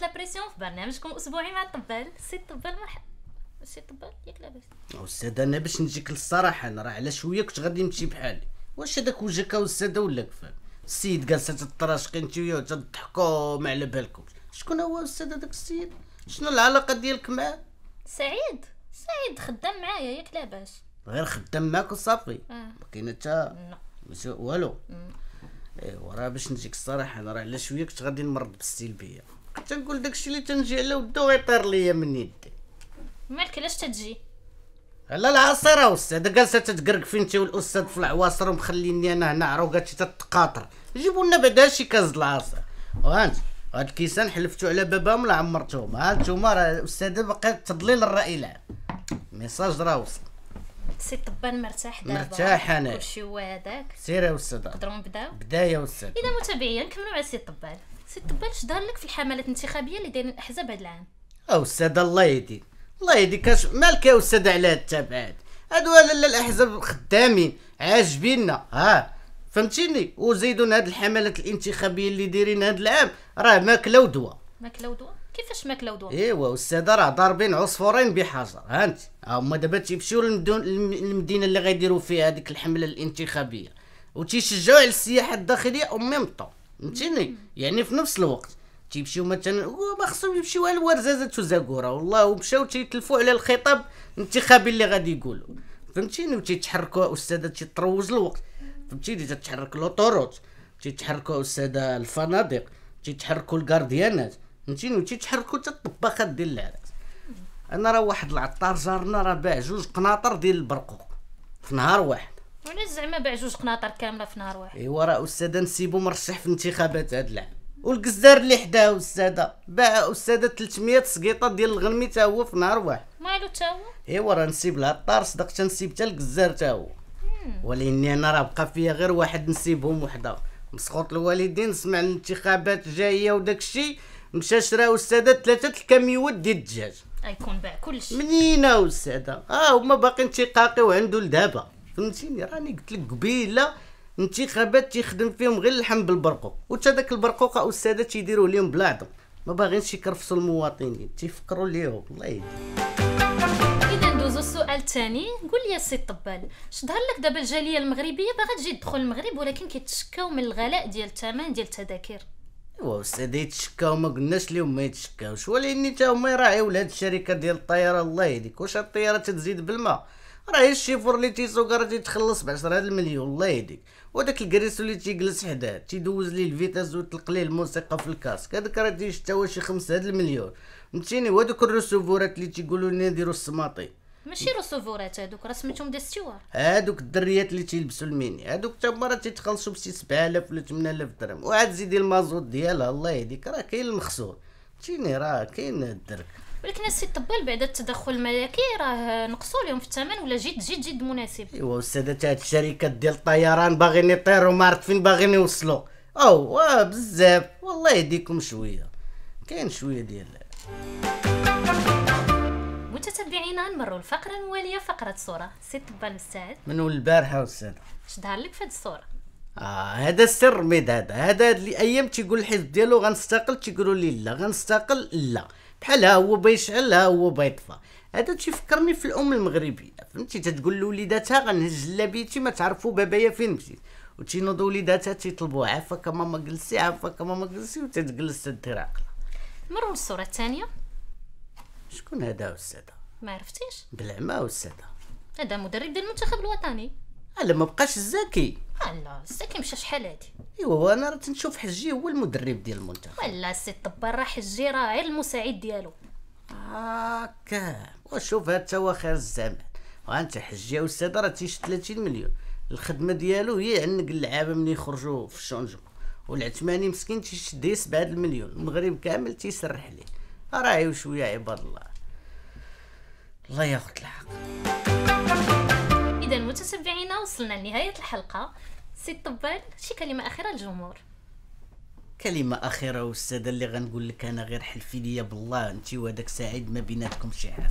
كانت لابريسيون في برنامجكم اسبوعي مع الطبال سي الطبال مرحبا سي الطبال ياك لاباس استاذ انا باش نجيك للصراحه انا راه على شويه كنت غادي نمشي بحالي واش هذاك وجهك استاذ ولا كفا السيد جالسه تتراشقي انت وياه تضحكوا ما على بالكمش شكون هو استاذ هذاك السيد شنو العلاقه ديالك معاه سعيد سعيد خدام معايا ياك لاباس غير خدام معاك وصافي آه. كاين حتى والو ايوا راه باش نجيك الصراحه انا راه على شويه كنت غادي نمرض بالسلبيه تنقول داكشي اللي تنجي على ودو غيطير ليا من يدي مالك علاش تتجي على العصير اوس هذا جالسه تتقرق فين انت والاستاذ في العواصر ومخليني انا هنا عروقاتي تتقاطر جيبوا لنا بعدا شي كاز العصير وهانت هاد الكيسان حلفتو على بابا ما عمرتهم ها نتوما راه الاستاذه باقي تضليل الراي العام ميساج راه وصل سي طبان مرتاح دابا مرتاح انا كلشي هو هذاك سير يا استاذ نقدروا نبداو بدايه استاذ اذا متابعين نكملوا على سي طبان سي اش دار لك في الحملات الانتخابيه اللي دايرين الاحزاب هذا العام او الساده الله يهديك الله يهديك كاش مالك يا استاذ على هاد التبعات هادو الاحزاب خدامين عاجبيننا ها فهمتيني وزيدون هاد الحملات الانتخابيه اللي دايرين هاد العام راه ماكله ودواء ماكله ودواء كيفاش ماكله ودواء ايوا الساده راه ضاربين عصفورين بحجر ها هانت هما دابا تيمشيو للمدينه اللي غيديروا فيها هذيك الحمله الانتخابيه وتيشجعوا على السياحه الداخليه او ميم طون فهمتيني يعني في نفس الوقت تيمشيو مثلا وما خصهم يمشيو على الورزازه تزاكوره والله ومشاو تيتلفوا على الخطاب الانتخابي اللي غادي يقولوا فهمتيني وتيتحركوا استاذه تيطروز الوقت فهمتيني تتحرك لوطوروت تيتحركوا استاذه الفنادق تيتحركوا الكارديانات فهمتيني وتيتحركوا حتى الطباخات ديال العراس انا راه واحد العطار جارنا راه باع جوج قناطر ديال البرقوق في نهار واحد زعما باع جوج قناطر كامله في نهار واحد ايوا راه استاذه نسيبو مرشح في الانتخابات هاد العام والجزار اللي حداه استاذه باع استاذه 300 سقيطه ديال الغنمي تا هو في نهار واحد مالو تا هو ايوا راه نسيب لها الطار صدق تنسيب حتى الكزار تا هو ولاني انا راه بقى فيا غير واحد نسيبهم وحده مسخوط الوالدين سمع الانتخابات الجايه وداك الشيء مشى شرا استاذه ثلاثه الكاميوات ديال الدجاج غيكون باع كلشي منين استاذه ها آه هما باقيين تيقاقيو عنده لدابا فهمتيني يعني راني قلت لك قبيله انتخابات تيخدم فيهم غير اللحم بالبرقوق وتا داك البرقوق استاذه تيديروه لهم بلا عظم ما باغينش يكرفسوا المواطنين تيفكروا ليهم الله يهديك اذا ندوزو السؤال الثاني قول لي السي الطبال شظهر لك دابا الجاليه المغربيه باغا تجي تدخل المغرب ولكن كيتشكاو من الغلاء ديال الثمن ديال التذاكر ايوا استاذ يتشكاو ما قلناش لهم ما يتشكاوش ولكن حتى هما يراعيو لهاد الشركه ديال الطياره الله يهديك واش الطياره تتزيد بالماء راه الشيفور اللي تيسوق راه تيتخلص ب 10 المليون الله يهديك وداك الكريس اللي تيجلس حداه تيدوز ليه الفيتاز وتلق ليه الموسيقى في الكاسك هذاك راه تيشتا شي 5 المليون فهمتيني وهذوك الرسوفورات اللي تيقولوا لنا نديروا السماطي ماشي رسوفورات هادوك راه سميتهم دي ستيوار هادوك الدريات اللي تيلبسوا الميني هادوك حتى هما راه تيتخلصوا بشي 7000 ولا 8000 درهم وعاد زيدي المازوت ديالها الله يهديك راه كاين المخسور فهمتيني راه كاين الدرك ولكن السي الطبال بعد التدخل الملكي راه نقصوا لهم في الثمن ولا جد جد جد مناسب ايوا السادات هاد الشركات ديال الطيران باغيين يطيروا ما عرفت فين باغيين يوصلوا او آه، بزاف والله يهديكم شويه كاين شويه ديال متابعينا نمروا الفقره المواليه فقره صوره سي طبال استاذ من البارحه والسنه اش ظهر لك في هاد الصوره اه هذا السر ميد هذا هذا اللي الايام تيقول الحزب ديالو غنستقل تيقولوا لي لا غنستقل لا بحال ها هو بيشعل ها هو بيطفى هذا تيفكرني في الام المغربيه فهمتي تتقول لوليداتها غنهز جلابيتي ما تعرفوا بابايا فين مشيت وتينوض وليداتها تيطلبوا عافاك ماما جلسي عافاك ماما جلسي وتتجلس تدير عقلها مروا الصوره الثانيه شكون هذا استاذه ما عرفتيش بالعمى استاذه هذا مدرب ديال المنتخب الوطني لا ما بقاش الزكي لا الزكي مشى شحال هادي ايوا انا راه تنشوف حجي هو المدرب ديال المنتخب ولا سي الطبال راه حجي راه غير المساعد ديالو هاكا وشوف هاد تا خير الزمان وانت حجي استاذ راه تيش 30 مليون الخدمه ديالو هي عنق اللعابه ملي يخرجوا في الشونجو والعثماني مسكين تيشد ليه بعد المليون المغرب كامل تيسرح ليه راه شويه عباد الله الله ياخذ الحق اذا متتبعينا وصلنا لنهايه الحلقه سي طبال شي كلمه اخيره للجمهور كلمه اخيره استاذه اللي غنقول لك انا غير حلفي ليا بالله انت وهذاك سعيد ما بيناتكم شي حاجه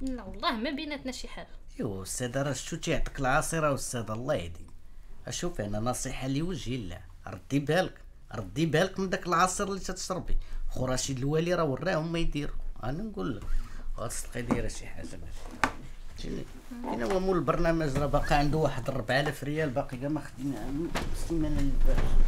لا والله ما بيناتنا شي حاجه ايوا استاذه راه شتو تيعطيك العصيره استاذ الله يهديك اشوف انا نصيحه لوجه الله ردي بالك ردي بالك من داك العصير اللي تتشربي خو رشيد الوالي راه وراهم ما يديروا انا نقول لك غتلقى دايره شي حاجه ماشي فهمتيني الا هو مول البرنامج راه باقي عنده واحد 4000 ريال باقي كاع ما خدينا السيمانه اللي فاتت